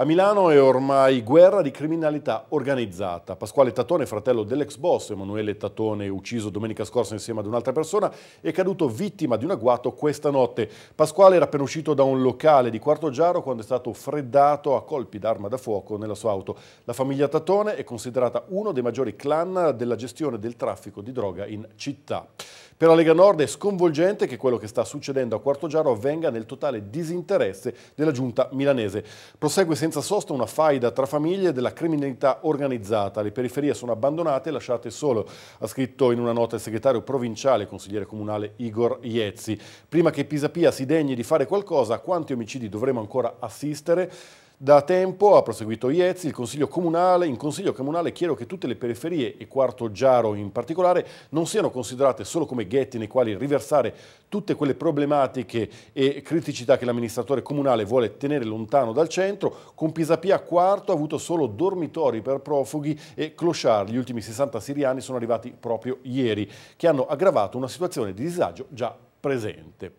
A Milano è ormai guerra di criminalità organizzata. Pasquale Tatone, fratello dell'ex boss Emanuele Tatone, ucciso domenica scorsa insieme ad un'altra persona, è caduto vittima di un agguato questa notte. Pasquale era appena uscito da un locale di Quarto Giaro quando è stato freddato a colpi d'arma da fuoco nella sua auto. La famiglia Tatone è considerata uno dei maggiori clan della gestione del traffico di droga in città. Per la Lega Nord è sconvolgente che quello che sta succedendo a Quarto Giaro avvenga nel totale disinteresse della giunta milanese. Prosegue senza sosta una faida tra famiglie della criminalità organizzata. Le periferie sono abbandonate e lasciate solo, ha scritto in una nota il segretario provinciale, consigliere comunale Igor Iezzi. Prima che Pisapia si degni di fare qualcosa, a quanti omicidi dovremo ancora assistere? Da tempo, ha proseguito Iezzi, il Consiglio Comunale, in Consiglio Comunale chiedo che tutte le periferie e Quarto Giaro in particolare non siano considerate solo come ghetti nei quali riversare tutte quelle problematiche e criticità che l'amministratore comunale vuole tenere lontano dal centro. Con Pisapia Quarto ha avuto solo dormitori per profughi e clochard. Gli ultimi 60 siriani sono arrivati proprio ieri, che hanno aggravato una situazione di disagio già presente.